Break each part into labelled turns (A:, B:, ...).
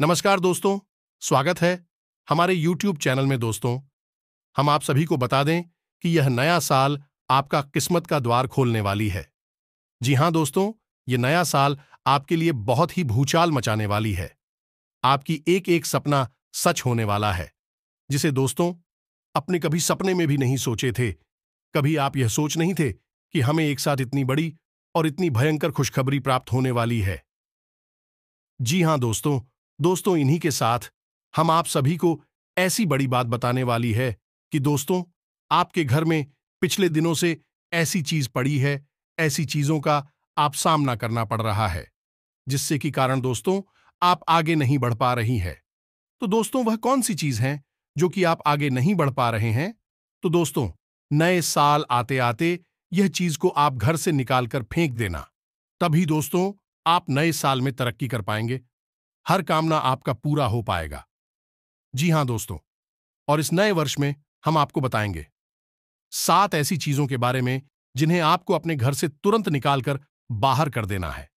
A: नमस्कार दोस्तों स्वागत है हमारे YouTube चैनल में दोस्तों हम आप सभी को बता दें कि यह नया साल आपका किस्मत का द्वार खोलने वाली है जी हां दोस्तों यह नया साल आपके लिए बहुत ही भूचाल मचाने वाली है आपकी एक एक सपना सच होने वाला है जिसे दोस्तों अपने कभी सपने में भी नहीं सोचे थे कभी आप यह सोच नहीं थे कि हमें एक साथ इतनी बड़ी और इतनी भयंकर खुशखबरी प्राप्त होने वाली है जी हां दोस्तों दोस्तों इन्हीं के साथ हम आप सभी को ऐसी बड़ी बात बताने वाली है कि दोस्तों आपके घर में पिछले दिनों से ऐसी चीज पड़ी है ऐसी चीजों का आप सामना करना पड़ रहा है जिससे कि कारण दोस्तों आप आगे नहीं बढ़ पा रही है तो दोस्तों वह कौन सी चीज है जो कि आप आगे नहीं बढ़ पा रहे हैं तो दोस्तों नए साल आते आते यह चीज को आप घर से निकालकर फेंक देना तभी दोस्तों आप नए साल में तरक्की कर पाएंगे हर कामना आपका पूरा हो पाएगा जी हां दोस्तों और इस नए वर्ष में हम आपको बताएंगे सात ऐसी चीजों के बारे में जिन्हें आपको अपने घर से तुरंत निकालकर बाहर कर देना है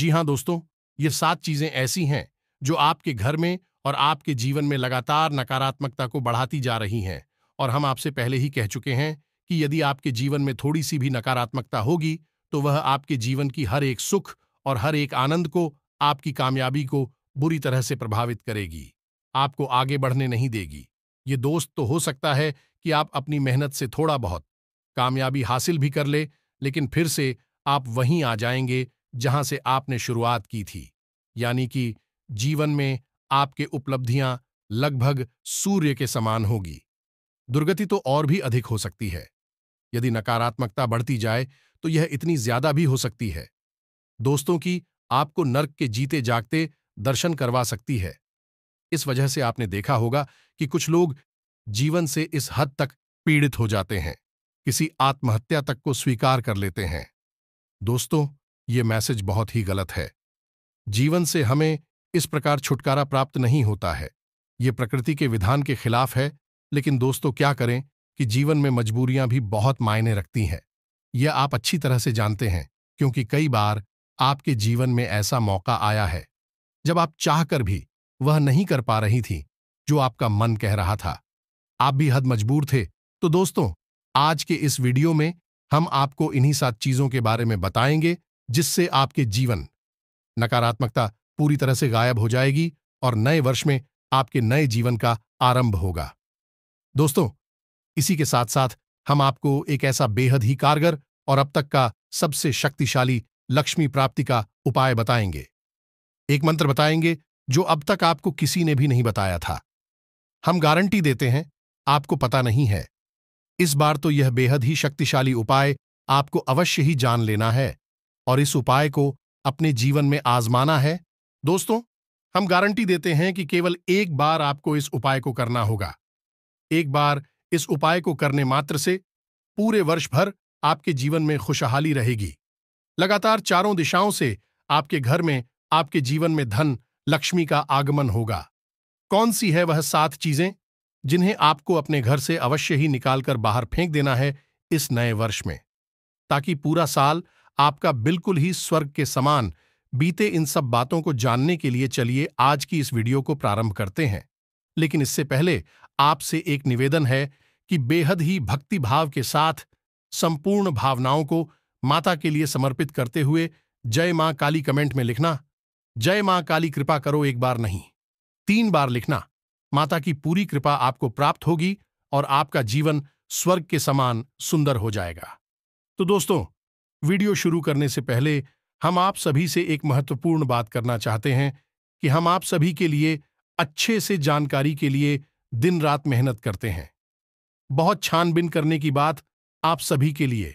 A: जी हां दोस्तों ये सात चीजें ऐसी हैं जो आपके घर में और आपके जीवन में लगातार नकारात्मकता को बढ़ाती जा रही हैं और हम आपसे पहले ही कह चुके हैं कि यदि आपके जीवन में थोड़ी सी भी नकारात्मकता होगी तो वह आपके जीवन की हर एक सुख और हर एक आनंद को आपकी कामयाबी को बुरी तरह से प्रभावित करेगी आपको आगे बढ़ने नहीं देगी ये दोस्त तो हो सकता है कि आप अपनी मेहनत से थोड़ा बहुत कामयाबी हासिल भी कर ले, लेकिन फिर से आप वहीं आ जाएंगे जहां से आपने शुरुआत की थी यानी कि जीवन में आपके उपलब्धियां लगभग सूर्य के समान होगी दुर्गति तो और भी अधिक हो सकती है यदि नकारात्मकता बढ़ती जाए तो यह इतनी ज्यादा भी हो सकती है दोस्तों की आपको नर्क के जीते जागते दर्शन करवा सकती है इस वजह से आपने देखा होगा कि कुछ लोग जीवन से इस हद तक पीड़ित हो जाते हैं किसी आत्महत्या तक को स्वीकार कर लेते हैं दोस्तों ये मैसेज बहुत ही गलत है जीवन से हमें इस प्रकार छुटकारा प्राप्त नहीं होता है ये प्रकृति के विधान के खिलाफ है लेकिन दोस्तों क्या करें कि जीवन में मजबूरियां भी बहुत मायने रखती हैं यह आप अच्छी तरह से जानते हैं क्योंकि कई बार आपके जीवन में ऐसा मौका आया है जब आप चाहकर भी वह नहीं कर पा रही थी जो आपका मन कह रहा था आप भी हद मजबूर थे तो दोस्तों आज के इस वीडियो में हम आपको इन्हीं सात चीजों के बारे में बताएंगे जिससे आपके जीवन नकारात्मकता पूरी तरह से गायब हो जाएगी और नए वर्ष में आपके नए जीवन का आरंभ होगा दोस्तों इसी के साथ साथ हम आपको एक ऐसा बेहद ही कारगर और अब तक का सबसे शक्तिशाली लक्ष्मी प्राप्ति का उपाय बताएंगे एक मंत्र बताएंगे जो अब तक आपको किसी ने भी नहीं बताया था हम गारंटी देते हैं आपको पता नहीं है इस बार तो यह बेहद ही शक्तिशाली उपाय आपको अवश्य ही जान लेना है और इस उपाय को अपने जीवन में आजमाना है दोस्तों हम गारंटी देते हैं कि केवल एक बार आपको इस उपाय को करना होगा एक बार इस उपाय को करने मात्र से पूरे वर्ष भर आपके जीवन में खुशहाली रहेगी लगातार चारों दिशाओं से आपके घर में आपके जीवन में धन लक्ष्मी का आगमन होगा कौन सी है वह सात चीजें जिन्हें आपको अपने घर से अवश्य ही निकालकर बाहर फेंक देना है इस नए वर्ष में ताकि पूरा साल आपका बिल्कुल ही स्वर्ग के समान बीते इन सब बातों को जानने के लिए चलिए आज की इस वीडियो को प्रारंभ करते हैं लेकिन इससे पहले आपसे एक निवेदन है कि बेहद ही भक्ति भाव के साथ संपूर्ण भावनाओं को माता के लिए समर्पित करते हुए जय मां काली कमेंट में लिखना जय मां काली कृपा करो एक बार नहीं तीन बार लिखना माता की पूरी कृपा आपको प्राप्त होगी और आपका जीवन स्वर्ग के समान सुंदर हो जाएगा तो दोस्तों वीडियो शुरू करने से पहले हम आप सभी से एक महत्वपूर्ण बात करना चाहते हैं कि हम आप सभी के लिए अच्छे से जानकारी के लिए दिन रात मेहनत करते हैं बहुत छानबीन करने की बात आप सभी के लिए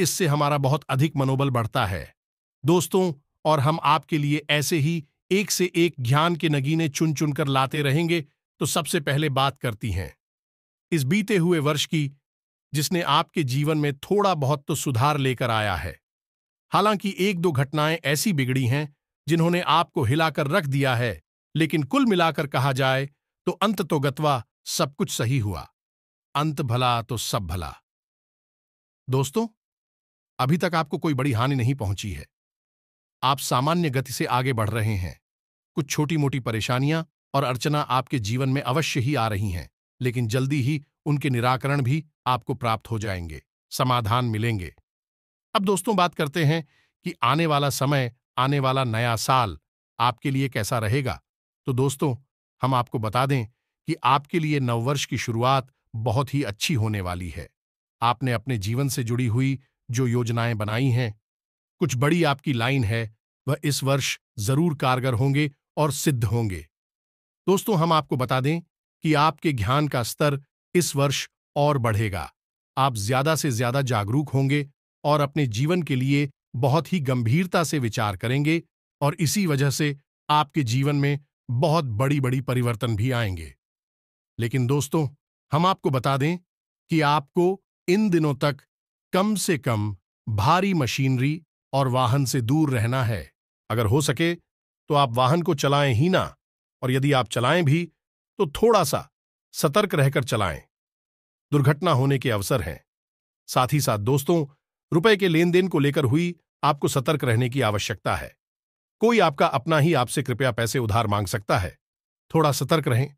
A: इससे हमारा बहुत अधिक मनोबल बढ़ता है दोस्तों और हम आपके लिए ऐसे ही एक से एक ज्ञान के नगीने चुन चुनकर लाते रहेंगे तो सबसे पहले बात करती हैं इस बीते हुए वर्ष की जिसने आपके जीवन में थोड़ा बहुत तो सुधार लेकर आया है हालांकि एक दो घटनाएं ऐसी बिगड़ी हैं जिन्होंने आपको हिलाकर रख दिया है लेकिन कुल मिलाकर कहा जाए तो अंत तो गतवा सब कुछ सही हुआ अंत भला तो सब भला दोस्तों अभी तक आपको कोई बड़ी हानि नहीं पहुंची है आप सामान्य गति से आगे बढ़ रहे हैं कुछ छोटी मोटी परेशानियां और अर्चना आपके जीवन में अवश्य ही आ रही हैं लेकिन जल्दी ही उनके निराकरण भी आपको प्राप्त हो जाएंगे समाधान मिलेंगे अब दोस्तों बात करते हैं कि आने वाला समय आने वाला नया साल आपके लिए कैसा रहेगा तो दोस्तों हम आपको बता दें कि आपके लिए नववर्ष की शुरुआत बहुत ही अच्छी होने वाली है आपने अपने जीवन से जुड़ी हुई जो योजनाएं बनाई हैं कुछ बड़ी आपकी लाइन है वह इस वर्ष जरूर कारगर होंगे और सिद्ध होंगे दोस्तों हम आपको बता दें कि आपके ज्ञान का स्तर इस वर्ष और बढ़ेगा आप ज्यादा से ज्यादा जागरूक होंगे और अपने जीवन के लिए बहुत ही गंभीरता से विचार करेंगे और इसी वजह से आपके जीवन में बहुत बड़ी बड़ी परिवर्तन भी आएंगे लेकिन दोस्तों हम आपको बता दें कि आपको इन दिनों तक कम से कम भारी मशीनरी और वाहन से दूर रहना है अगर हो सके तो आप वाहन को चलाएं ही ना और यदि आप चलाएं भी तो थोड़ा सा सतर्क रहकर चलाएं दुर्घटना होने के अवसर हैं साथ ही साथ दोस्तों रुपए के लेन देन को लेकर हुई आपको सतर्क रहने की आवश्यकता है कोई आपका अपना ही आपसे कृपया पैसे उधार मांग सकता है थोड़ा सतर्क रहें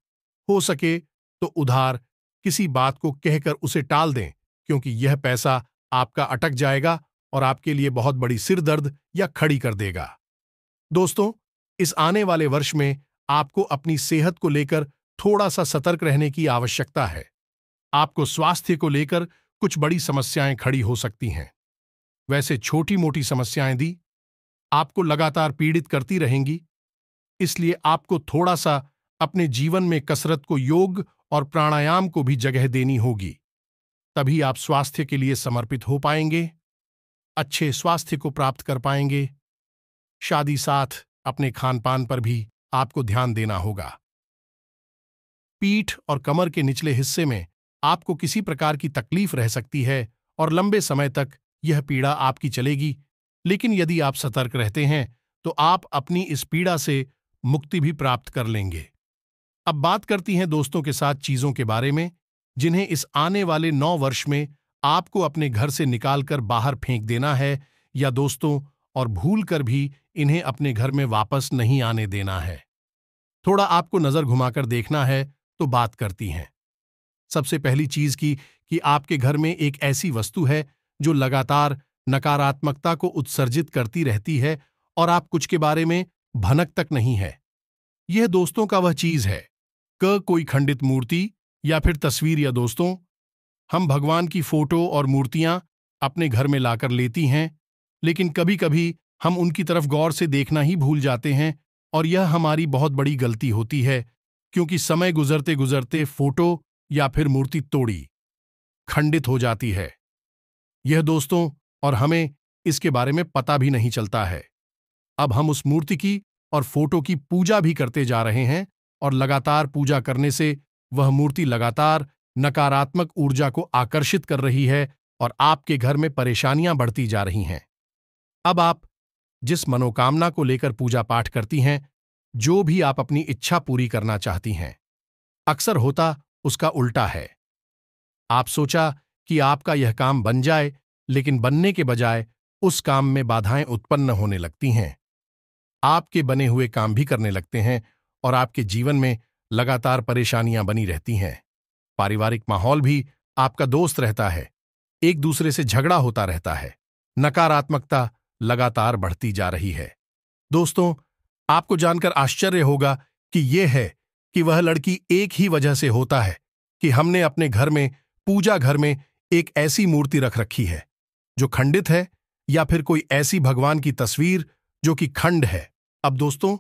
A: हो सके तो उधार किसी बात को कहकर उसे टाल दें क्योंकि यह पैसा आपका अटक जाएगा और आपके लिए बहुत बड़ी सिरदर्द या खड़ी कर देगा दोस्तों इस आने वाले वर्ष में आपको अपनी सेहत को लेकर थोड़ा सा सतर्क रहने की आवश्यकता है आपको स्वास्थ्य को लेकर कुछ बड़ी समस्याएं खड़ी हो सकती हैं वैसे छोटी मोटी समस्याएं दी आपको लगातार पीड़ित करती रहेंगी इसलिए आपको थोड़ा सा अपने जीवन में कसरत को योग और प्राणायाम को भी जगह देनी होगी तभी आप स्वास्थ्य के लिए समर्पित हो पाएंगे अच्छे स्वास्थ्य को प्राप्त कर पाएंगे शादी साथ अपने खान पान पर भी आपको ध्यान देना होगा पीठ और कमर के निचले हिस्से में आपको किसी प्रकार की तकलीफ रह सकती है और लंबे समय तक यह पीड़ा आपकी चलेगी लेकिन यदि आप सतर्क रहते हैं तो आप अपनी इस पीड़ा से मुक्ति भी प्राप्त कर लेंगे अब बात करती हैं दोस्तों के साथ चीजों के बारे में जिन्हें इस आने वाले नौ वर्ष में आपको अपने घर से निकालकर बाहर फेंक देना है या दोस्तों और भूल कर भी इन्हें अपने घर में वापस नहीं आने देना है थोड़ा आपको नजर घुमाकर देखना है तो बात करती हैं सबसे पहली चीज की कि आपके घर में एक ऐसी वस्तु है जो लगातार नकारात्मकता को उत्सर्जित करती रहती है और आप कुछ के बारे में भनक तक नहीं है यह दोस्तों का वह चीज है क कोई खंडित मूर्ति या फिर तस्वीर या दोस्तों हम भगवान की फोटो और मूर्तियां अपने घर में लाकर लेती हैं लेकिन कभी कभी हम उनकी तरफ गौर से देखना ही भूल जाते हैं और यह हमारी बहुत बड़ी गलती होती है क्योंकि समय गुजरते गुजरते फोटो या फिर मूर्ति तोड़ी खंडित हो जाती है यह दोस्तों और हमें इसके बारे में पता भी नहीं चलता है अब हम उस मूर्ति की और फोटो की पूजा भी करते जा रहे हैं और लगातार पूजा करने से वह मूर्ति लगातार नकारात्मक ऊर्जा को आकर्षित कर रही है और आपके घर में परेशानियां बढ़ती जा रही हैं अब आप जिस मनोकामना को लेकर पूजा पाठ करती हैं जो भी आप अपनी इच्छा पूरी करना चाहती हैं अक्सर होता उसका उल्टा है आप सोचा कि आपका यह काम बन जाए लेकिन बनने के बजाय उस काम में बाधाएं उत्पन्न होने लगती हैं आपके बने हुए काम भी करने लगते हैं और आपके जीवन में लगातार परेशानियां बनी रहती हैं पारिवारिक माहौल भी आपका दोस्त रहता है एक दूसरे से झगड़ा होता रहता है नकारात्मकता लगातार बढ़ती जा रही है दोस्तों आपको जानकर आश्चर्य होगा कि यह है कि वह लड़की एक ही वजह से होता है कि हमने अपने घर में पूजा घर में एक ऐसी मूर्ति रख रखी है जो खंडित है या फिर कोई ऐसी भगवान की तस्वीर जो कि खंड है अब दोस्तों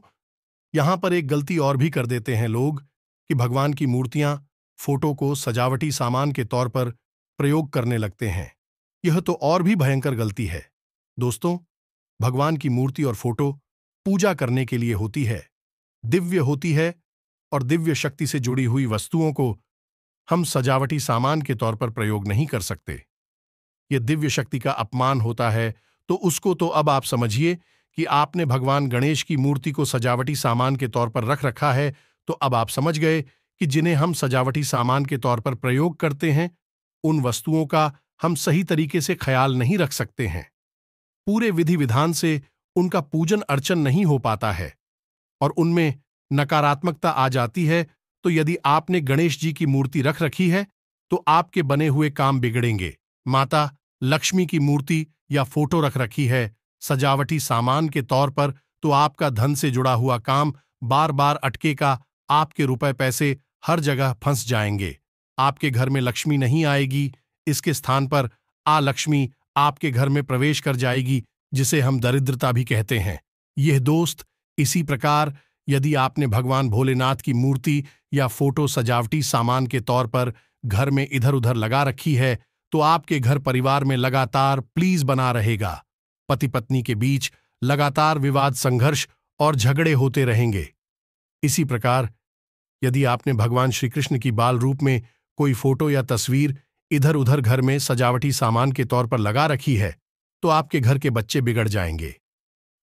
A: यहां पर एक गलती और भी कर देते हैं लोग कि भगवान की मूर्तियां फोटो को सजावटी सामान के तौर पर प्रयोग करने लगते हैं यह तो और भी भयंकर गलती है दोस्तों भगवान की मूर्ति और फोटो पूजा करने के लिए होती है दिव्य होती है और दिव्य शक्ति से जुड़ी हुई वस्तुओं को हम सजावटी सामान के तौर पर प्रयोग नहीं कर सकते यह दिव्य शक्ति का अपमान होता है तो उसको तो अब आप समझिए कि आपने भगवान गणेश की मूर्ति को सजावटी सामान के तौर पर रख रखा है तो अब आप समझ गए कि जिन्हें हम सजावटी सामान के तौर पर प्रयोग करते हैं उन वस्तुओं का हम सही तरीके से ख्याल नहीं रख सकते हैं पूरे विधि विधान से उनका पूजन अर्चन नहीं हो पाता है और उनमें नकारात्मकता आ जाती है तो यदि आपने गणेश जी की मूर्ति रख रखी है तो आपके बने हुए काम बिगड़ेंगे माता लक्ष्मी की मूर्ति या फोटो रख रखी है सजावटी सामान के तौर पर तो आपका धन से जुड़ा हुआ काम बार बार अटके का आपके रुपए पैसे हर जगह फंस जाएंगे आपके घर में लक्ष्मी नहीं आएगी इसके स्थान पर आ लक्ष्मी आपके घर में प्रवेश कर जाएगी जिसे हम दरिद्रता भी कहते हैं यह दोस्त इसी प्रकार यदि आपने भगवान भोलेनाथ की मूर्ति या फोटो सजावटी सामान के तौर पर घर में इधर उधर लगा रखी है तो आपके घर परिवार में लगातार प्लीज बना रहेगा पति पत्नी के बीच लगातार विवाद संघर्ष और झगड़े होते रहेंगे इसी प्रकार यदि आपने भगवान श्रीकृष्ण की बाल रूप में कोई फोटो या तस्वीर इधर उधर घर में सजावटी सामान के तौर पर लगा रखी है तो आपके घर के बच्चे बिगड़ जाएंगे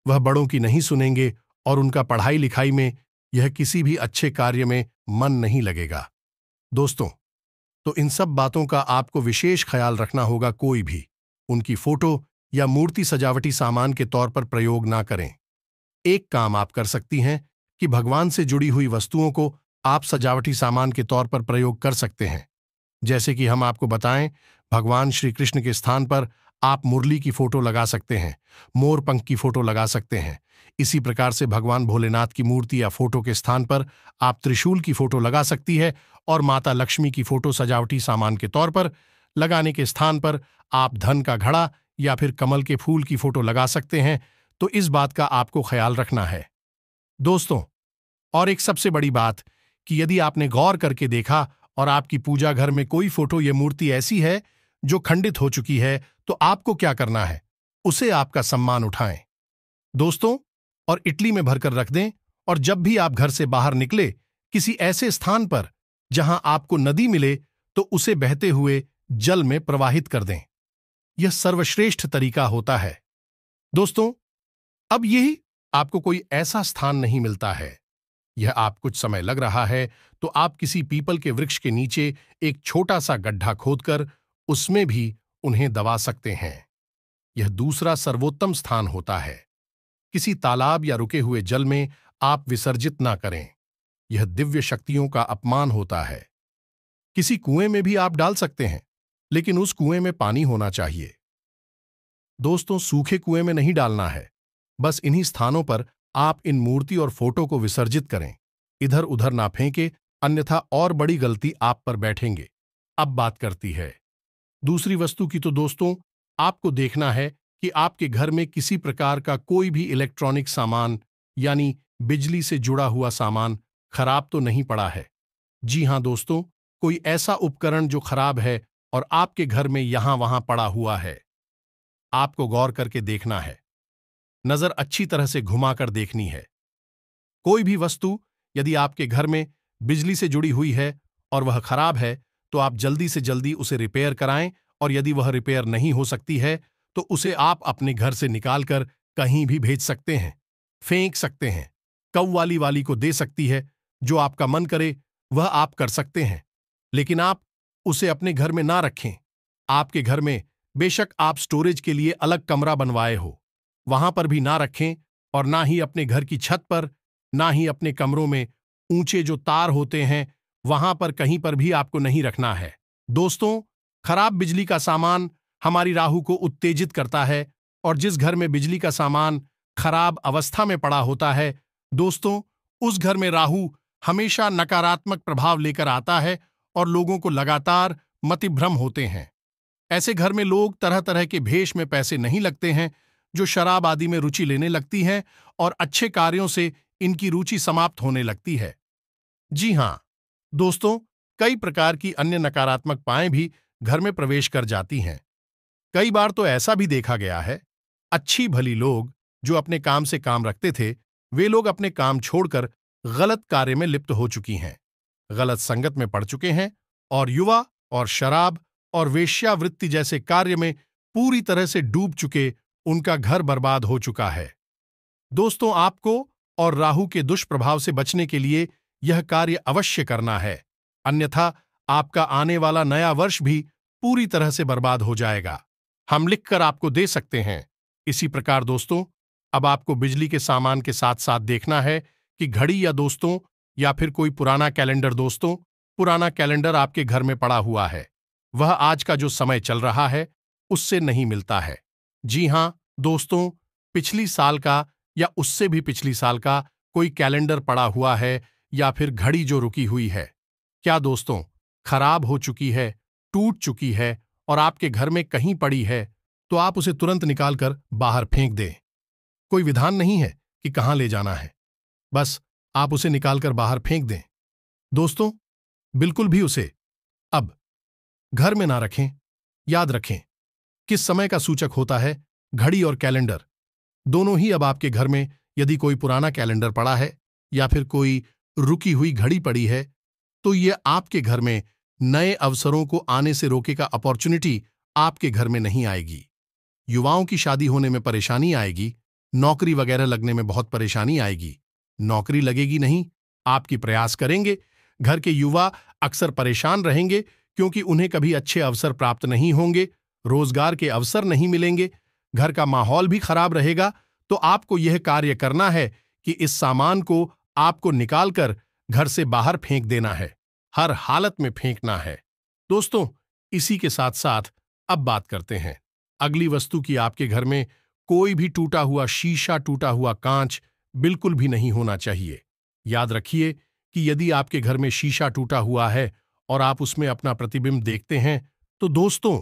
A: वह बड़ों की नहीं सुनेंगे और उनका पढ़ाई लिखाई में यह किसी भी अच्छे कार्य में मन नहीं लगेगा दोस्तों तो इन सब बातों का आपको विशेष ख्याल रखना होगा कोई भी उनकी फोटो या मूर्ति सजावटी सामान के तौर पर प्रयोग ना करें एक काम आप कर सकती हैं कि भगवान से जुड़ी हुई वस्तुओं को आप सजावटी सामान के तौर पर प्रयोग कर सकते हैं जैसे कि हम आपको बताएं भगवान श्री कृष्ण के स्थान पर आप मुरली की फोटो लगा सकते हैं मोर पंख की फोटो लगा सकते हैं इसी प्रकार से भगवान भोलेनाथ की मूर्ति या फोटो के स्थान पर आप त्रिशूल की फोटो लगा सकती है और माता लक्ष्मी की फोटो सजावटी सामान के तौर पर लगाने के स्थान पर आप धन का घड़ा या फिर कमल के फूल की फोटो लगा सकते हैं तो इस बात का आपको ख्याल रखना है दोस्तों और एक सबसे बड़ी बात कि यदि आपने गौर करके देखा और आपकी पूजा घर में कोई फोटो या मूर्ति ऐसी है जो खंडित हो चुकी है तो आपको क्या करना है उसे आपका सम्मान उठाएं दोस्तों और इटली में भरकर रख दें और जब भी आप घर से बाहर निकले किसी ऐसे स्थान पर जहां आपको नदी मिले तो उसे बहते हुए जल में प्रवाहित कर दें यह सर्वश्रेष्ठ तरीका होता है दोस्तों अब यही आपको कोई ऐसा स्थान नहीं मिलता है यह आप कुछ समय लग रहा है तो आप किसी पीपल के वृक्ष के नीचे एक छोटा सा गड्ढा खोदकर उसमें भी उन्हें दबा सकते हैं यह दूसरा सर्वोत्तम स्थान होता है किसी तालाब या रुके हुए जल में आप विसर्जित ना करें यह दिव्य शक्तियों का अपमान होता है किसी कुएं में भी आप डाल सकते हैं लेकिन उस कुएं में पानी होना चाहिए दोस्तों सूखे कुएं में नहीं डालना है बस इन्हीं स्थानों पर आप इन मूर्ति और फोटो को विसर्जित करें इधर उधर ना फेंके अन्यथा और बड़ी गलती आप पर बैठेंगे अब बात करती है दूसरी वस्तु की तो दोस्तों आपको देखना है कि आपके घर में किसी प्रकार का कोई भी इलेक्ट्रॉनिक सामान यानी बिजली से जुड़ा हुआ सामान खराब तो नहीं पड़ा है जी हां दोस्तों कोई ऐसा उपकरण जो खराब है और आपके घर में यहां वहां पड़ा हुआ है आपको गौर करके देखना है नजर अच्छी तरह से घुमाकर देखनी है कोई भी वस्तु यदि आपके घर में बिजली से जुड़ी हुई है और वह खराब है तो आप जल्दी से जल्दी उसे रिपेयर कराएं और यदि वह रिपेयर नहीं हो सकती है तो उसे आप अपने घर से निकालकर कहीं भी भेज सकते हैं फेंक सकते हैं वाली वाली को दे सकती है जो आपका मन करे वह आप कर सकते हैं लेकिन आप उसे अपने घर में ना रखें आपके घर में बेशक आप स्टोरेज के लिए अलग कमरा बनवाए हो वहां पर भी ना रखें और ना ही अपने घर की छत पर ना ही अपने कमरों में ऊंचे जो तार होते हैं वहां पर कहीं पर भी आपको नहीं रखना है दोस्तों खराब बिजली का सामान हमारी राहु को उत्तेजित करता है और जिस घर में बिजली का सामान खराब अवस्था में पड़ा होता है दोस्तों उस घर में राहु हमेशा नकारात्मक प्रभाव लेकर आता है और लोगों को लगातार मतिभ्रम होते हैं ऐसे घर में लोग तरह तरह के भेष में पैसे नहीं लगते हैं जो शराब आदि में रुचि लेने लगती है और अच्छे कार्यों से इनकी रुचि समाप्त होने लगती है जी हां दोस्तों कई प्रकार की अन्य नकारात्मक पाएं भी घर में प्रवेश कर जाती हैं कई बार तो ऐसा भी देखा गया है अच्छी भली लोग जो अपने काम से काम रखते थे वे लोग अपने काम छोड़कर गलत कार्य में लिप्त हो चुकी हैं गलत संगत में पड़ चुके हैं और युवा और शराब और वेश्यावृत्ति जैसे कार्य में पूरी तरह से डूब चुके उनका घर बर्बाद हो चुका है दोस्तों आपको और राहु के दुष्प्रभाव से बचने के लिए यह कार्य अवश्य करना है अन्यथा आपका आने वाला नया वर्ष भी पूरी तरह से बर्बाद हो जाएगा हम लिखकर आपको दे सकते हैं इसी प्रकार दोस्तों अब आपको बिजली के सामान के साथ साथ देखना है कि घड़ी या दोस्तों या फिर कोई पुराना कैलेंडर दोस्तों पुराना कैलेंडर आपके घर में पड़ा हुआ है वह आज का जो समय चल रहा है उससे नहीं मिलता है जी हाँ दोस्तों पिछली साल का या उससे भी पिछली साल का कोई कैलेंडर पड़ा हुआ है या फिर घड़ी जो रुकी हुई है क्या दोस्तों खराब हो चुकी है टूट चुकी है और आपके घर में कहीं पड़ी है तो आप उसे तुरंत निकालकर बाहर फेंक दें कोई विधान नहीं है कि कहाँ ले जाना है बस आप उसे निकालकर बाहर फेंक दें दोस्तों बिल्कुल भी उसे अब घर में ना रखें याद रखें किस समय का सूचक होता है घड़ी और कैलेंडर दोनों ही अब आपके घर में यदि कोई पुराना कैलेंडर पड़ा है या फिर कोई रुकी हुई घड़ी पड़ी है तो ये आपके घर में नए अवसरों को आने से रोके का अपॉर्चुनिटी आपके घर में नहीं आएगी युवाओं की शादी होने में परेशानी आएगी नौकरी वगैरह लगने में बहुत परेशानी आएगी नौकरी लगेगी नहीं आपकी प्रयास करेंगे घर के युवा अक्सर परेशान रहेंगे क्योंकि उन्हें कभी अच्छे अवसर प्राप्त नहीं होंगे रोजगार के अवसर नहीं मिलेंगे घर का माहौल भी खराब रहेगा तो आपको यह कार्य करना है कि इस सामान को आपको निकालकर घर से बाहर फेंक देना है हर हालत में फेंकना है दोस्तों इसी के साथ साथ अब बात करते हैं अगली वस्तु की आपके घर में कोई भी टूटा हुआ शीशा टूटा हुआ कांच बिल्कुल भी नहीं होना चाहिए याद रखिए कि यदि आपके घर में शीशा टूटा हुआ है और आप उसमें अपना प्रतिबिंब देखते हैं तो दोस्तों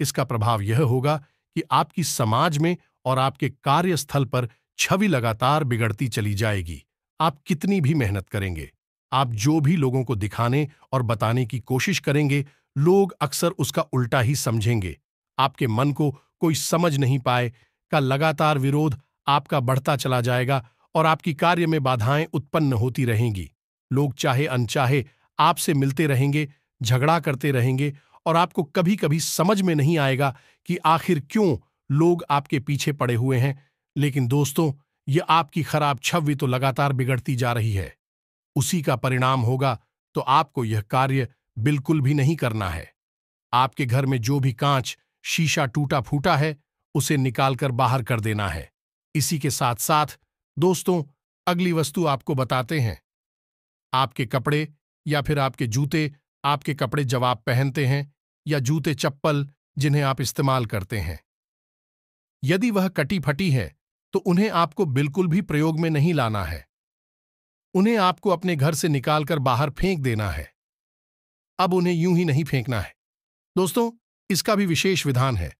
A: इसका प्रभाव यह होगा कि आपकी समाज में और आपके कार्यस्थल पर छवि लगातार बिगड़ती चली जाएगी आप कितनी भी मेहनत करेंगे आप जो भी लोगों को दिखाने और बताने की कोशिश करेंगे लोग अक्सर उसका उल्टा ही समझेंगे आपके मन को कोई समझ नहीं पाए का लगातार विरोध आपका बढ़ता चला जाएगा और आपकी कार्य में बाधाएं उत्पन्न होती रहेंगी लोग चाहे अनचाहे आपसे मिलते रहेंगे झगड़ा करते रहेंगे और आपको कभी कभी समझ में नहीं आएगा कि आखिर क्यों लोग आपके पीछे पड़े हुए हैं लेकिन दोस्तों ये आपकी खराब छवि तो लगातार बिगड़ती जा रही है उसी का परिणाम होगा तो आपको यह कार्य बिल्कुल भी नहीं करना है आपके घर में जो भी कांच शीशा टूटा फूटा है उसे निकालकर बाहर कर देना है इसी के साथ साथ दोस्तों अगली वस्तु आपको बताते हैं आपके कपड़े या फिर आपके जूते आपके कपड़े जब आप पहनते हैं या जूते चप्पल जिन्हें आप इस्तेमाल करते हैं यदि वह कटी फटी है तो उन्हें आपको बिल्कुल भी प्रयोग में नहीं लाना है उन्हें आपको अपने घर से निकालकर बाहर फेंक देना है अब उन्हें यूं ही नहीं फेंकना है दोस्तों इसका भी विशेष विधान है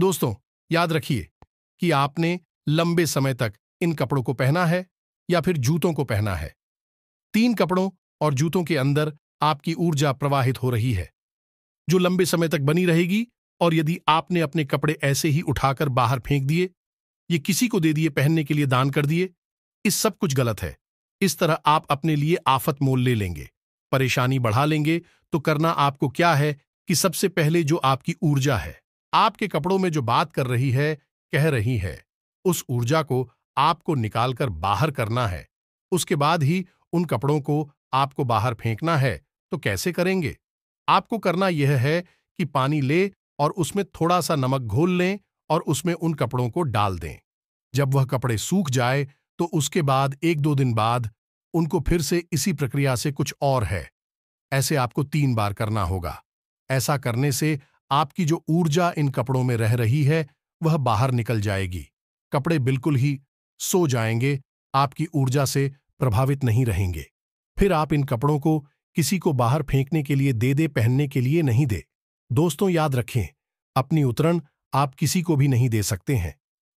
A: दोस्तों याद रखिए कि आपने लंबे समय तक इन कपड़ों को पहना है या फिर जूतों को पहना है तीन कपड़ों और जूतों के अंदर आपकी ऊर्जा प्रवाहित हो रही है जो लंबे समय तक बनी रहेगी और यदि आपने अपने कपड़े ऐसे ही उठाकर बाहर फेंक दिए ये किसी को दे दिए पहनने के लिए दान कर दिए इस सब कुछ गलत है इस तरह आप अपने लिए आफत मोल ले लेंगे परेशानी बढ़ा लेंगे तो करना आपको क्या है कि सबसे पहले जो आपकी ऊर्जा है आपके कपड़ों में जो बात कर रही है कह रही है उस ऊर्जा को आपको निकालकर बाहर करना है उसके बाद ही उन कपड़ों को आपको बाहर फेंकना है तो कैसे करेंगे आपको करना यह है कि पानी ले और उसमें थोड़ा सा नमक घोल लें और उसमें उन कपड़ों को डाल दें जब वह कपड़े सूख जाए तो उसके बाद एक दो दिन बाद उनको फिर से इसी प्रक्रिया से कुछ और है ऐसे आपको तीन बार करना होगा ऐसा करने से आपकी जो ऊर्जा इन कपड़ों में रह रही है वह बाहर निकल जाएगी कपड़े बिल्कुल ही सो जाएंगे आपकी ऊर्जा से प्रभावित नहीं रहेंगे फिर आप इन कपड़ों को किसी को बाहर फेंकने के लिए दे दे पहनने के लिए नहीं दे दोस्तों याद रखें अपनी उतरण आप किसी को भी नहीं दे सकते हैं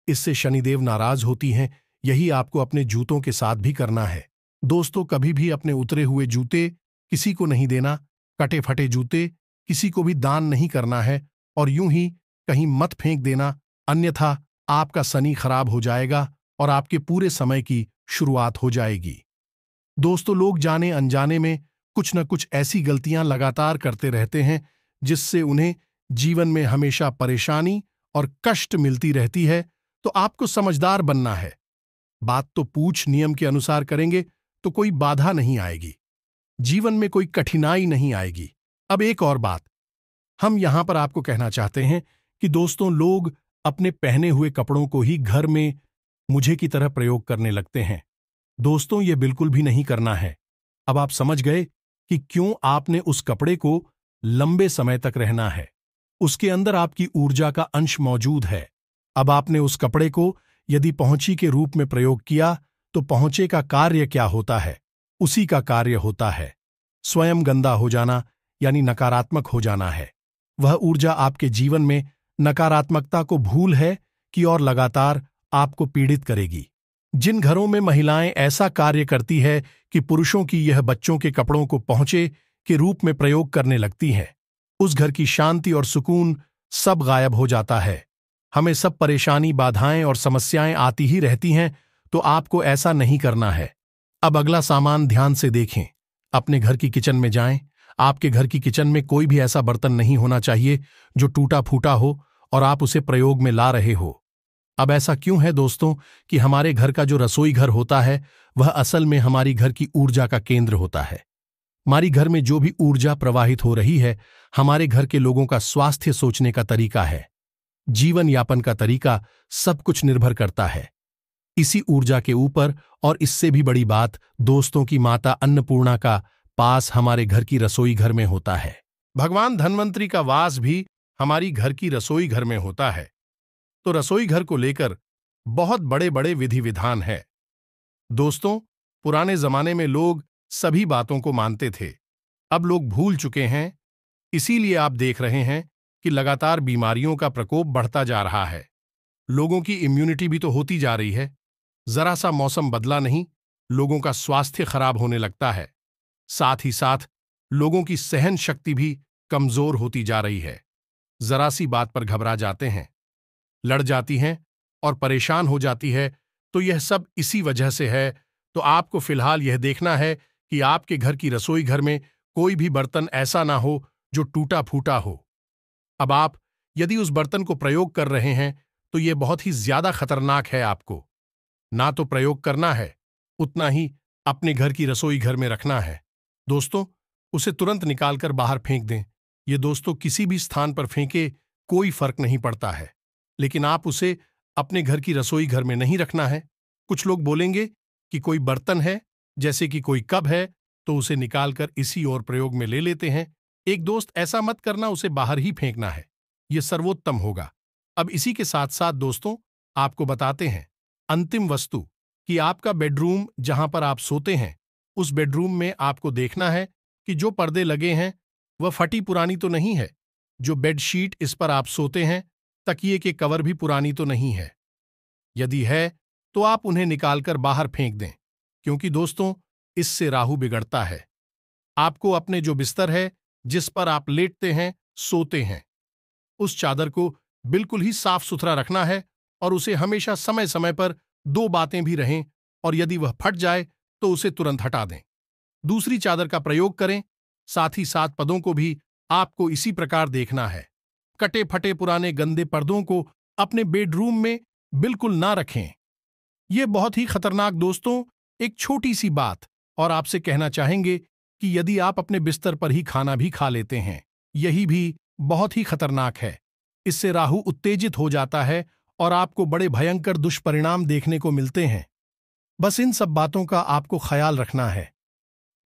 A: इससे शनिदेव नाराज होती हैं यही आपको अपने जूतों के साथ भी करना है दोस्तों कभी भी अपने उतरे हुए जूते किसी को नहीं देना कटे फटे जूते किसी को भी दान नहीं करना है और यूं ही कहीं मत फेंक देना अन्यथा आपका सनी खराब हो जाएगा और आपके पूरे समय की शुरुआत हो जाएगी दोस्तों लोग जाने अनजाने में कुछ न कुछ ऐसी गलतियां लगातार करते रहते हैं जिससे उन्हें जीवन में हमेशा परेशानी और कष्ट मिलती रहती है तो आपको समझदार बनना है बात तो पूछ नियम के अनुसार करेंगे तो कोई बाधा नहीं आएगी जीवन में कोई कठिनाई नहीं आएगी अब एक और बात हम यहां पर आपको कहना चाहते हैं कि दोस्तों लोग अपने पहने हुए कपड़ों को ही घर में मुझे की तरह प्रयोग करने लगते हैं दोस्तों ये बिल्कुल भी नहीं करना है अब आप समझ गए कि क्यों आपने उस कपड़े को लंबे समय तक रहना है उसके अंदर आपकी ऊर्जा का अंश मौजूद है अब आपने उस कपड़े को यदि पहुंची के रूप में प्रयोग किया तो पहुंचे का कार्य क्या होता है उसी का कार्य होता है स्वयं गंदा हो जाना यानी नकारात्मक हो जाना है वह ऊर्जा आपके जीवन में नकारात्मकता को भूल है कि और लगातार आपको पीड़ित करेगी जिन घरों में महिलाएं ऐसा कार्य करती है कि पुरुषों की यह बच्चों के कपड़ों को पहुंचे के रूप में प्रयोग करने लगती हैं उस घर की शांति और सुकून सब गायब हो जाता है हमें सब परेशानी बाधाएं और समस्याएं आती ही रहती हैं तो आपको ऐसा नहीं करना है अब अगला सामान ध्यान से देखें अपने घर की किचन में जाएं आपके घर की किचन में कोई भी ऐसा बर्तन नहीं होना चाहिए जो टूटा फूटा हो और आप उसे प्रयोग में ला रहे हो अब ऐसा क्यों है दोस्तों कि हमारे घर का जो रसोई घर होता है वह असल में हमारी घर की ऊर्जा का केंद्र होता है हमारी घर में जो भी ऊर्जा प्रवाहित हो रही है हमारे घर के लोगों का स्वास्थ्य सोचने का तरीका है जीवन यापन का तरीका सब कुछ निर्भर करता है इसी ऊर्जा के ऊपर और इससे भी बड़ी बात दोस्तों की माता अन्नपूर्णा का पास हमारे घर की रसोई घर में होता है भगवान धनवंतरी का वास भी हमारी घर की रसोई घर में होता है तो रसोई घर को लेकर बहुत बड़े बड़े विधि विधान है दोस्तों पुराने जमाने में लोग सभी बातों को मानते थे अब लोग भूल चुके हैं इसीलिए आप देख रहे हैं कि लगातार बीमारियों का प्रकोप बढ़ता जा रहा है लोगों की इम्यूनिटी भी तो होती जा रही है जरा सा मौसम बदला नहीं लोगों का स्वास्थ्य खराब होने लगता है साथ ही साथ लोगों की सहन शक्ति भी कमजोर होती जा रही है जरा सी बात पर घबरा जाते हैं लड़ जाती हैं और परेशान हो जाती है तो यह सब इसी वजह से है तो आपको फिलहाल यह देखना है कि आपके घर की रसोई घर में कोई भी बर्तन ऐसा ना हो जो टूटा फूटा हो अब आप यदि उस बर्तन को प्रयोग कर रहे हैं तो यह बहुत ही ज्यादा खतरनाक है आपको ना तो प्रयोग करना है उतना ही अपने घर की रसोई घर में रखना है दोस्तों उसे तुरंत निकालकर बाहर फेंक दें ये दोस्तों किसी भी स्थान पर फेंके कोई फर्क नहीं पड़ता है लेकिन आप उसे अपने घर की रसोई घर में नहीं रखना है कुछ लोग बोलेंगे कि कोई बर्तन है जैसे कि कोई कप है तो उसे निकालकर इसी और प्रयोग में ले लेते हैं एक दोस्त ऐसा मत करना उसे बाहर ही फेंकना है ये सर्वोत्तम होगा अब इसी के साथ साथ दोस्तों आपको बताते हैं अंतिम वस्तु कि आपका बेडरूम जहां पर आप सोते हैं उस बेडरूम में आपको देखना है कि जो पर्दे लगे हैं वह फटी पुरानी तो नहीं है जो बेडशीट इस पर आप सोते हैं तकिए के कवर भी पुरानी तो नहीं है यदि है तो आप उन्हें निकालकर बाहर फेंक दें क्योंकि दोस्तों इससे राहु बिगड़ता है आपको अपने जो बिस्तर है जिस पर आप लेटते हैं सोते हैं उस चादर को बिल्कुल ही साफ सुथरा रखना है और उसे हमेशा समय समय पर दो बातें भी रहें और यदि वह फट जाए तो उसे तुरंत हटा दें दूसरी चादर का प्रयोग करें साथ ही साथ पदों को भी आपको इसी प्रकार देखना है कटे फटे पुराने गंदे पर्दों को अपने बेडरूम में बिल्कुल ना रखें यह बहुत ही खतरनाक दोस्तों एक छोटी सी बात और आपसे कहना चाहेंगे कि यदि आप अपने बिस्तर पर ही खाना भी खा लेते हैं यही भी बहुत ही खतरनाक है इससे राहु उत्तेजित हो जाता है और आपको बड़े भयंकर दुष्परिणाम देखने को मिलते हैं बस इन सब बातों का आपको ख्याल रखना है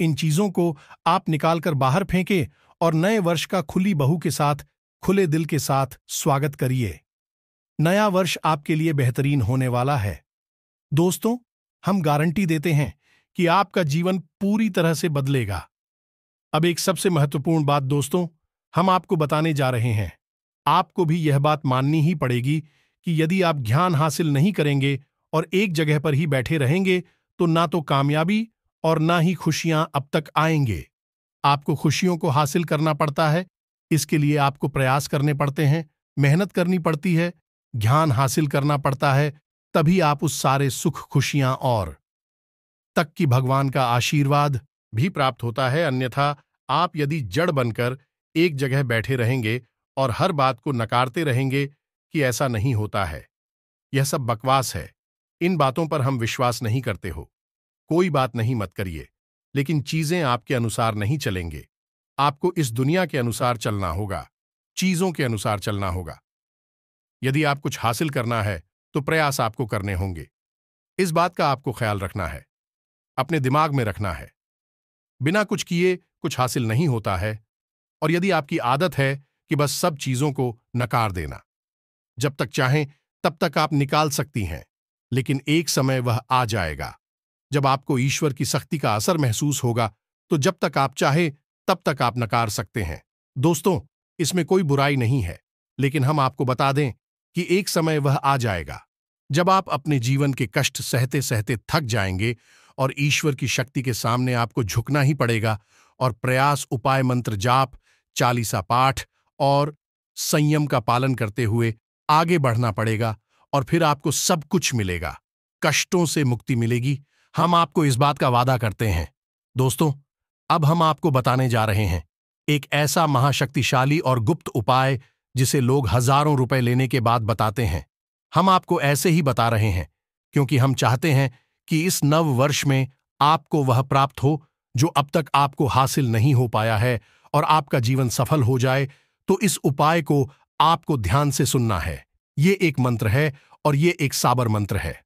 A: इन चीजों को आप निकालकर बाहर फेंके और नए वर्ष का खुली बहू के साथ खुले दिल के साथ स्वागत करिए नया वर्ष आपके लिए बेहतरीन होने वाला है दोस्तों हम गारंटी देते हैं कि आपका जीवन पूरी तरह से बदलेगा अब एक सबसे महत्वपूर्ण बात दोस्तों हम आपको बताने जा रहे हैं आपको भी यह बात माननी ही पड़ेगी कि यदि आप ध्यान हासिल नहीं करेंगे और एक जगह पर ही बैठे रहेंगे तो ना तो कामयाबी और ना ही खुशियां अब तक आएंगे आपको खुशियों को हासिल करना पड़ता है इसके लिए आपको प्रयास करने पड़ते हैं मेहनत करनी पड़ती है ज्ञान हासिल करना पड़ता है तभी आप उस सारे सुख खुशियां और तक कि भगवान का आशीर्वाद भी प्राप्त होता है अन्यथा आप यदि जड़ बनकर एक जगह बैठे रहेंगे और हर बात को नकारते रहेंगे कि ऐसा नहीं होता है यह सब बकवास है इन बातों पर हम विश्वास नहीं करते हो कोई बात नहीं मत करिए लेकिन चीजें आपके अनुसार नहीं चलेंगे आपको इस दुनिया के अनुसार चलना होगा चीजों के अनुसार चलना होगा यदि आप कुछ हासिल करना है तो प्रयास आपको करने होंगे इस बात का आपको ख्याल रखना है अपने दिमाग में रखना है बिना कुछ किए कुछ हासिल नहीं होता है और यदि आपकी आदत है कि बस सब चीजों को नकार देना जब तक चाहें तब तक आप निकाल सकती हैं लेकिन एक समय वह आ जाएगा जब आपको ईश्वर की सख्ती का असर महसूस होगा तो जब तक आप चाहे तब तक आप नकार सकते हैं दोस्तों इसमें कोई बुराई नहीं है लेकिन हम आपको बता दें कि एक समय वह आ जाएगा जब आप अपने जीवन के कष्ट सहते सहते थक जाएंगे और ईश्वर की शक्ति के सामने आपको झुकना ही पड़ेगा और प्रयास उपाय मंत्र जाप चालीसा पाठ और संयम का पालन करते हुए आगे बढ़ना पड़ेगा और फिर आपको सब कुछ मिलेगा कष्टों से मुक्ति मिलेगी हम आपको इस बात का वादा करते हैं दोस्तों अब हम आपको बताने जा रहे हैं एक ऐसा महाशक्तिशाली और गुप्त उपाय जिसे लोग हजारों रुपए लेने के बाद बताते हैं हम आपको ऐसे ही बता रहे हैं क्योंकि हम चाहते हैं कि इस नव वर्ष में आपको वह प्राप्त हो जो अब तक आपको हासिल नहीं हो पाया है और आपका जीवन सफल हो जाए तो इस उपाय को आपको ध्यान से सुनना है ये एक मंत्र है और ये एक साबर मंत्र है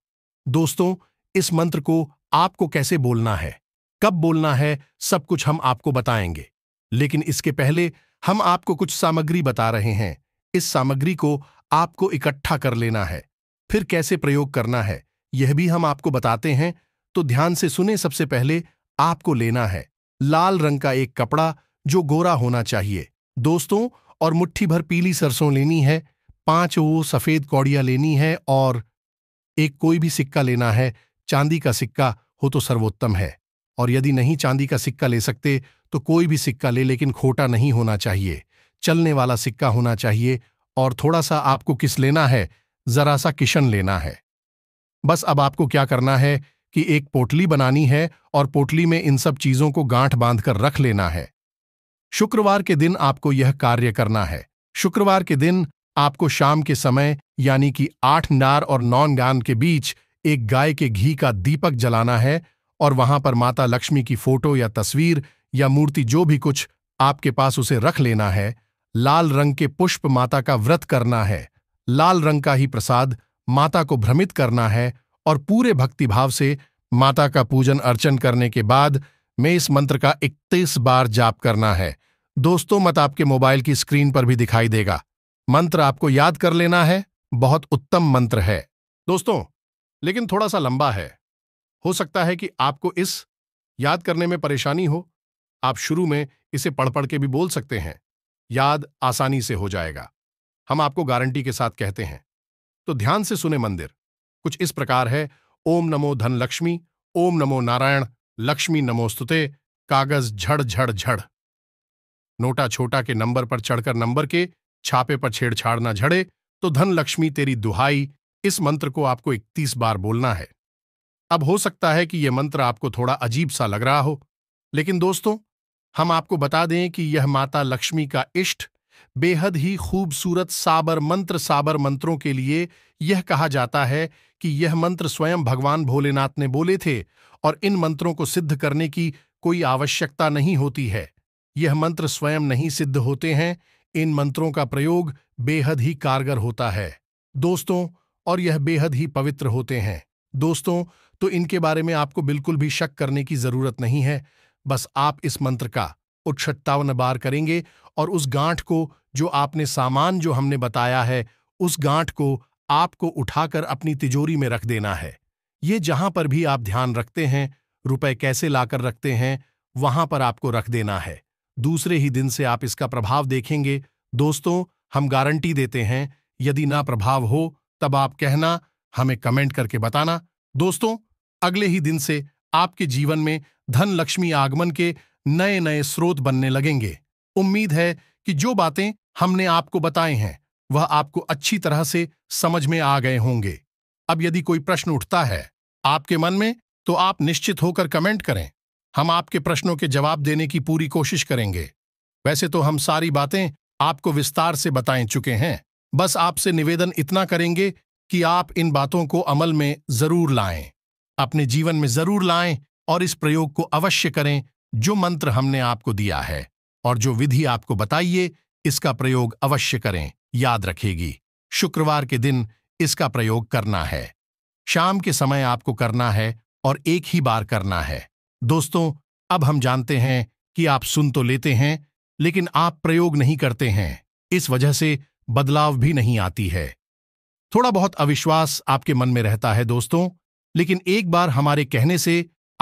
A: दोस्तों इस मंत्र को आपको कैसे बोलना है कब बोलना है सब कुछ हम आपको बताएंगे लेकिन इसके पहले हम आपको कुछ सामग्री बता रहे हैं इस सामग्री को आपको इकट्ठा कर लेना है फिर कैसे प्रयोग करना है यह भी हम आपको बताते हैं तो ध्यान से सुने सबसे पहले आपको लेना है लाल रंग का एक कपड़ा जो गोरा होना चाहिए दोस्तों और मुट्ठी भर पीली सरसों लेनी है पांच वो सफेद कौड़िया लेनी है और एक कोई भी सिक्का लेना है चांदी का सिक्का हो तो सर्वोत्तम है और यदि नहीं चांदी का सिक्का ले सकते तो कोई भी सिक्का ले लेकिन खोटा नहीं होना चाहिए चलने वाला सिक्का होना चाहिए और थोड़ा सा आपको किस लेना है जरा सा किशन लेना है बस अब आपको क्या करना है कि एक पोटली बनानी है और पोटली में इन सब चीजों को गांठ बांधकर रख लेना है शुक्रवार के दिन आपको यह कार्य करना है शुक्रवार के दिन आपको शाम के समय यानी कि आठ नार और नौ गान के बीच एक गाय के घी का दीपक जलाना है और वहां पर माता लक्ष्मी की फोटो या तस्वीर या मूर्ति जो भी कुछ आपके पास उसे रख लेना है लाल रंग के पुष्प माता का व्रत करना है लाल रंग का ही प्रसाद माता को भ्रमित करना है और पूरे भक्तिभाव से माता का पूजन अर्चन करने के बाद में इस मंत्र का इकतीस बार जाप करना है दोस्तों मत आपके मोबाइल की स्क्रीन पर भी दिखाई देगा मंत्र आपको याद कर लेना है बहुत उत्तम मंत्र है दोस्तों लेकिन थोड़ा सा लंबा है हो सकता है कि आपको इस याद करने में परेशानी हो आप शुरू में इसे पढ़ पढ़ के भी बोल सकते हैं याद आसानी से हो जाएगा हम आपको गारंटी के साथ कहते हैं तो ध्यान से सुने मंदिर कुछ इस प्रकार है ओम नमो धन लक्ष्मी ओम नमो नारायण लक्ष्मी नमोस्तुते कागज झड़ झड़ झड़ नोटा छोटा के नंबर पर चढ़कर नंबर के छापे पर छेड़छाड़ ना झड़े तो धन लक्ष्मी तेरी दुहाई इस मंत्र को आपको इकतीस बार बोलना है अब हो सकता है कि यह मंत्र आपको थोड़ा अजीब सा लग रहा हो लेकिन दोस्तों हम आपको बता दें कि यह माता लक्ष्मी का इष्ट बेहद ही खूबसूरत साबर मंत्र साबर मंत्रों के लिए यह कहा जाता है कि यह मंत्र स्वयं भगवान भोलेनाथ ने बोले थे और इन मंत्रों को सिद्ध करने की कोई आवश्यकता नहीं होती है यह मंत्र स्वयं नहीं सिद्ध होते हैं इन मंत्रों का प्रयोग बेहद ही कारगर होता है दोस्तों और यह बेहद ही पवित्र होते हैं दोस्तों तो इनके बारे में आपको बिल्कुल भी शक करने की जरूरत नहीं है बस आप इस मंत्र का उच्छतावन बार करेंगे और उस गांठ को जो आपने सामान जो हमने बताया है उस गांठ को आपको उठाकर अपनी तिजोरी में रख देना है ये जहां पर भी आप ध्यान रखते हैं रुपए कैसे लाकर रखते हैं वहां पर आपको रख देना है दूसरे ही दिन से आप इसका प्रभाव देखेंगे दोस्तों हम गारंटी देते हैं यदि ना प्रभाव हो तब आप कहना हमें कमेंट करके बताना दोस्तों अगले ही दिन से आपके जीवन में धन लक्ष्मी आगमन के नए नए स्रोत बनने लगेंगे उम्मीद है कि जो बातें हमने आपको बताए हैं वह आपको अच्छी तरह से समझ में आ गए होंगे अब यदि कोई प्रश्न उठता है आपके मन में तो आप निश्चित होकर कमेंट करें हम आपके प्रश्नों के जवाब देने की पूरी कोशिश करेंगे वैसे तो हम सारी बातें आपको विस्तार से बताएं चुके हैं बस आपसे निवेदन इतना करेंगे कि आप इन बातों को अमल में जरूर लाएं अपने जीवन में जरूर लाएं और इस प्रयोग को अवश्य करें जो मंत्र हमने आपको दिया है और जो विधि आपको बताइए इसका प्रयोग अवश्य करें याद रखेगी शुक्रवार के दिन इसका प्रयोग करना है शाम के समय आपको करना है और एक ही बार करना है दोस्तों अब हम जानते हैं कि आप सुन तो लेते हैं लेकिन आप प्रयोग नहीं करते हैं इस वजह से बदलाव भी नहीं आती है थोड़ा बहुत अविश्वास आपके मन में रहता है दोस्तों लेकिन एक बार हमारे कहने से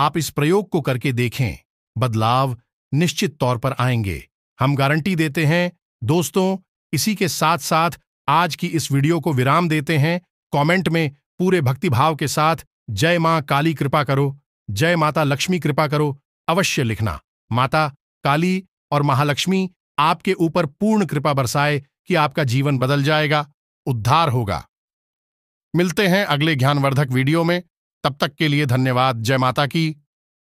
A: आप इस प्रयोग को करके देखें बदलाव निश्चित तौर पर आएंगे हम गारंटी देते हैं दोस्तों इसी के साथ साथ आज की इस वीडियो को विराम देते हैं कमेंट में पूरे भक्तिभाव के साथ जय माँ काली कृपा करो जय माता लक्ष्मी कृपा करो अवश्य लिखना माता काली और महालक्ष्मी आपके ऊपर पूर्ण कृपा बरसाए कि आपका जीवन बदल जाएगा उद्धार होगा मिलते हैं अगले ज्ञानवर्धक वीडियो में तब तक के लिए धन्यवाद जय माता की